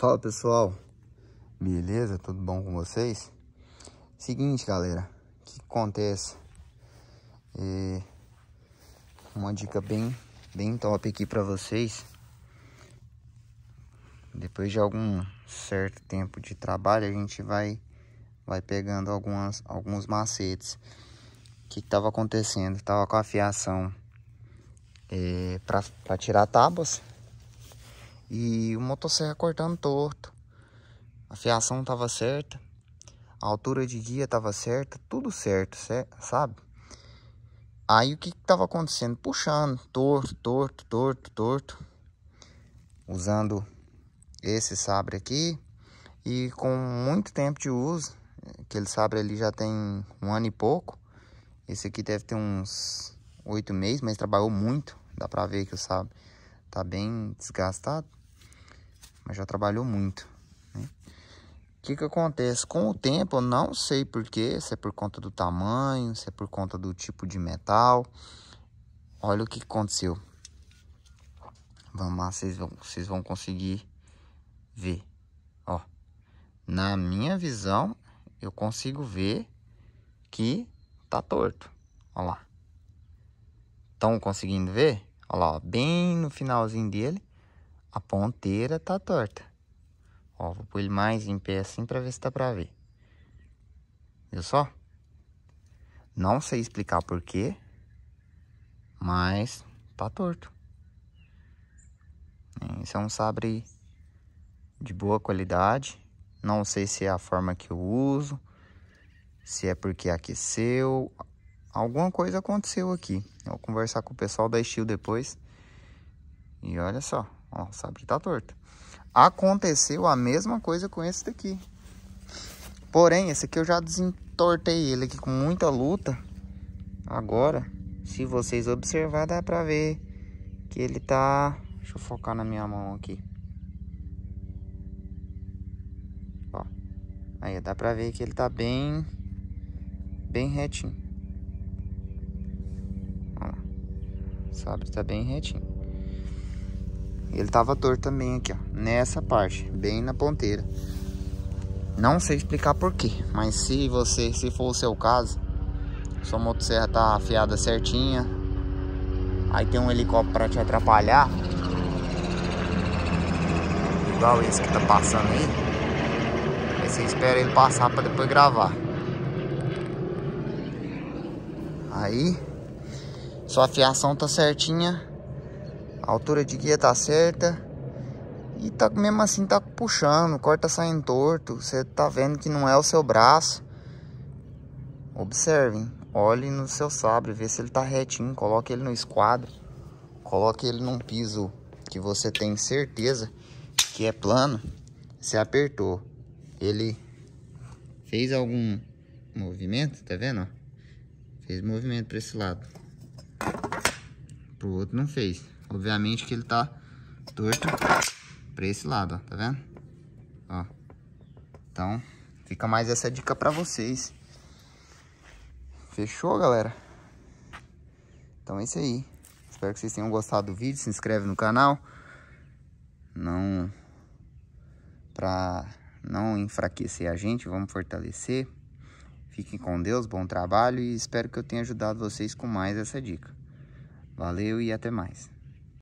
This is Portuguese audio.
Fala pessoal, beleza? Tudo bom com vocês? Seguinte galera, o que acontece? É uma dica bem, bem top aqui para vocês. Depois de algum certo tempo de trabalho, a gente vai, vai pegando algumas, alguns macetes. O que estava acontecendo? Tava com a fiação é, para tirar tábuas e o motosserra cortando torto. A fiação estava certa. A altura de guia estava certa. Tudo certo, sabe? Aí o que estava acontecendo? Puxando torto, torto, torto, torto. Usando esse sabre aqui. E com muito tempo de uso. Aquele sabre ali já tem um ano e pouco. Esse aqui deve ter uns oito meses, mas trabalhou muito. Dá pra ver que o sabre tá bem desgastado mas já trabalhou muito. Né? O que, que acontece? Com o tempo, eu não sei porquê, se é por conta do tamanho, se é por conta do tipo de metal. Olha o que aconteceu. Vamos lá, vocês vão, vocês vão conseguir ver. Ó, na minha visão, eu consigo ver que tá torto. Olha lá. Estão conseguindo ver? Olha lá, ó, bem no finalzinho dele a ponteira tá torta. Ó, vou pôr ele mais em pé assim pra ver se dá pra ver. Viu só? Não sei explicar por quê, mas tá torto. Esse é, é um sabre de boa qualidade. Não sei se é a forma que eu uso, se é porque aqueceu. Alguma coisa aconteceu aqui. Eu vou conversar com o pessoal da estil depois. E olha só. Ó, sabe que tá torto. Aconteceu a mesma coisa com esse daqui. Porém, esse aqui eu já desentortei ele aqui com muita luta. Agora, se vocês observar, dá pra ver que ele tá... Deixa eu focar na minha mão aqui. Ó. Aí, dá pra ver que ele tá bem... Bem retinho. Ó. Sabe, tá bem retinho. Ele tava torto também aqui, ó. Nessa parte, bem na ponteira. Não sei explicar porquê, mas se você, se for o seu caso, sua motosserra tá afiada certinha, aí tem um helicóptero te atrapalhar, igual esse que tá passando aí, aí você espera ele passar para depois gravar. Aí, sua afiação tá certinha, a altura de guia tá certa. E tá mesmo assim tá puxando, o corte tá saindo torto. Você tá vendo que não é o seu braço. Observem, olhe no seu sabre, vê se ele tá retinho, coloque ele no esquadro. Coloque ele num piso que você tem certeza que é plano. Você apertou, ele fez algum movimento, tá vendo? Fez movimento para esse lado. Pro outro não fez. Obviamente que ele tá torto para esse lado, ó, tá vendo? Ó. Então, fica mais essa dica para vocês. Fechou, galera? Então é isso aí. Espero que vocês tenham gostado do vídeo. Se inscreve no canal. Não para não enfraquecer a gente, vamos fortalecer. Fiquem com Deus, bom trabalho e espero que eu tenha ajudado vocês com mais essa dica. Valeu e até mais.